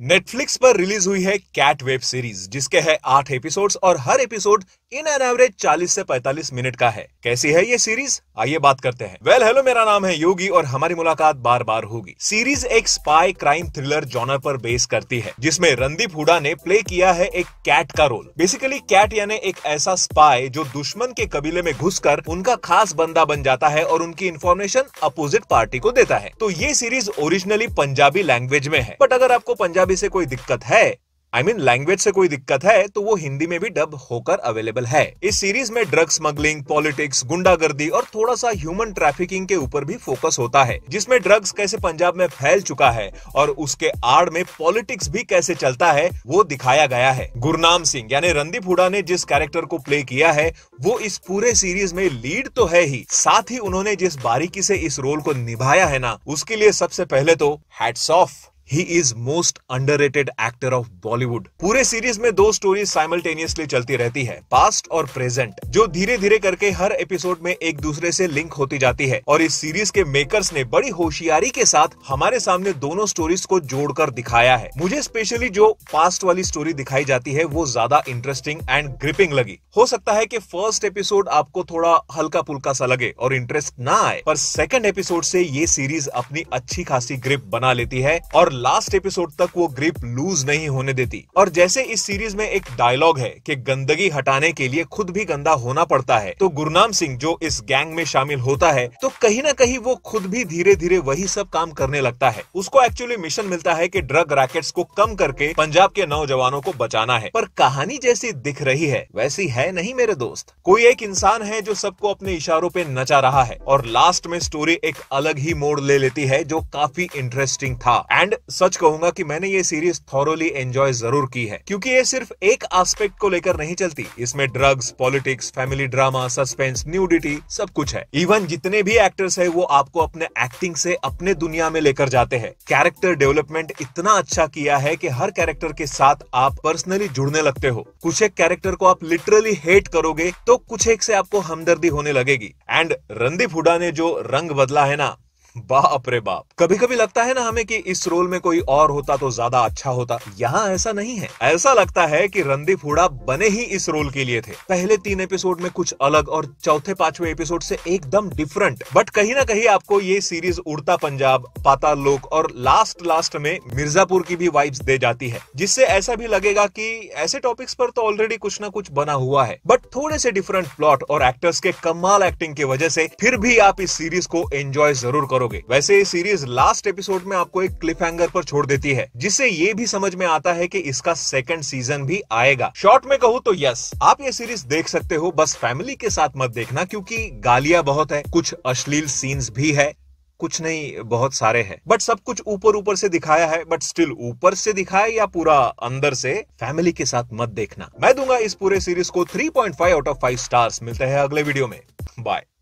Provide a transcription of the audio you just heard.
Netflix पर release हुई है कैट वेब सीरीज जिसके है आठ एपिसोड्स और हर एपिसोड इन एन एवरेज 40 से 45 मिनट का है कैसी है ये सीरीज आइए बात करते हैं वेल well, हेलो मेरा नाम है योगी और हमारी मुलाकात बार बार होगी सीरीज एक स्पाई क्राइम थ्रिलर जॉनर पर बेस करती है जिसमें रणदीप हुडा ने प्ले किया है एक कैट का रोल बेसिकली कैट यानी एक ऐसा स्पाई जो दुश्मन के कबीले में घुस उनका खास बंदा बन जाता है और उनकी इन्फॉर्मेशन अपोजिट पार्टी को देता है तो ये सीरीज ओरिजिनली पंजाबी लैंग्वेज में है बट अगर आपको पंजाबी से कोई दिक्कत है आई मीन लैंग्वेज से कोई दिक्कत है तो वो हिंदी में भी डब होकर अवेलेबल है इस सीरीज में ड्रग स्मगलिंग पॉलिटिक्स गुंडागर्दी और थोड़ा सा ह्यूमन ट्रैफिकिंग के ऊपर भी फोकस होता है जिसमें ड्रग्स कैसे पंजाब में फैल चुका है और उसके आड़ में पॉलिटिक्स भी कैसे चलता है वो दिखाया गया है गुरनाम सिंह यानी रणदीप हुडा ने जिस कैरेक्टर को प्ले किया है वो इस पूरे सीरीज में लीड तो है ही साथ ही उन्होंने जिस बारीकी से इस रोल को निभाया है ना उसके लिए सबसे पहले तो hats off he is most rated actor of Bollywood पूरे सीरीज में दो स्टोरी साइमल्टेनियसली चलती रहती है पास्ट और प्रेजेंट जो धीरे धीरे करके हर एपिसोड में एक दूसरे से लिंक होती जाती है और इस सीरीज के मेकर्स ने बड़ी होशियारी के साथ हमारे सामने दोनों स्टोरीज को जोड़कर दिखाया है मुझे स्पेशली जो पास्ट वाली स्टोरी दिखाई जाती है वो ज्यादा इंटरेस्टिंग एंड ग्रिपिंग लगी हो सकता है की फर्स्ट एपिसोड आपको थोड़ा हल्का पुल्का सा लगे और इंटरेस्ट ना आए पर सेकेंड एपिसोड से ये सीरीज अपनी अच्छी खासी ग्रिप बना लेती है और लास्ट एपिसोड तक वो ग्रिप लूज नहीं होने देती और जैसे इस सीरीज में एक डायलॉग है कि गंदगी हटाने के लिए खुद भी गंदा होना पड़ता है तो गुरनाम सिंह जो इस गैंग में शामिल होता है तो कहीं ना कहीं वो खुद भी धीरे धीरे वही सब काम करने लगता है उसको एक्चुअली मिशन मिलता है की ड्रग रैकेट को कम करके पंजाब के नौजवानों को बचाना है पर कहानी जैसी दिख रही है वैसी है नहीं मेरे दोस्त कोई एक इंसान है जो सबको अपने इशारों पे नचा रहा है और लास्ट में स्टोरी एक अलग ही मोड़ ले लेती है जो काफी इंटरेस्टिंग था एंड सच कहूंगा कि मैंने ये सीरीज थॉरोली एंजॉय जरूर की है क्योंकि ये सिर्फ एक आस्पेक्ट को लेकर नहीं चलती इसमें drugs politics family drama suspense nudity सब कुछ है इवन जितने भी एक्टर्स है वो आपको अपने एक्टिंग से अपने दुनिया में लेकर जाते हैं कैरेक्टर डेवलपमेंट इतना अच्छा किया है कि हर कैरेक्टर के साथ आप पर्सनली जुड़ने लगते हो कुछ एक कैरेक्टर को आप लिटरली हेट करोगे तो कुछ एक से आपको हमदर्दी होने लगेगी एंड रणदीप हुडा ने जो रंग बदला है ना बाप रे बाप कभी कभी लगता है ना हमें कि इस रोल में कोई और होता तो ज्यादा अच्छा होता यहाँ ऐसा नहीं है ऐसा लगता है कि रणदीप हुडा बने ही इस रोल के लिए थे पहले तीन एपिसोड में कुछ अलग और चौथे पांचवे एपिसोड से एकदम डिफरेंट बट कहीं ना कहीं आपको ये सीरीज उड़ता पंजाब पाताल लोक और लास्ट लास्ट में मिर्जापुर की भी वाइब्स दे जाती है जिससे ऐसा भी लगेगा की ऐसे टॉपिक्स पर तो ऑलरेडी कुछ ना कुछ बना हुआ है बट थोड़े से डिफरेंट प्लॉट और एक्टर्स के कमाल एक्टिंग की वजह से फिर भी आप इस सीरीज को एंजॉय जरूर करो करोगे वैसे ये सीरीज लास्ट एपिसोड में आपको एक क्लिफ हैंगर पर छोड़ देती है जिससे ये भी समझ में आता है कि इसका सेकंड सीजन भी आएगा शॉर्ट में कहूँ तो यस आप ये सीरीज देख सकते हो बस फैमिली के साथ मत देखना क्योंकि गालियां बहुत है कुछ अश्लील सीन्स भी है कुछ नहीं बहुत सारे हैं बट सब कुछ ऊपर ऊपर से दिखाया है बट स्टिल ऊपर से दिखाया या पूरा अंदर से फैमिली के साथ मत देखना मैं दूंगा इस पूरे सीरीज को 3.5 आउट ऑफ 5 स्टार्स मिलते हैं अगले वीडियो में बाय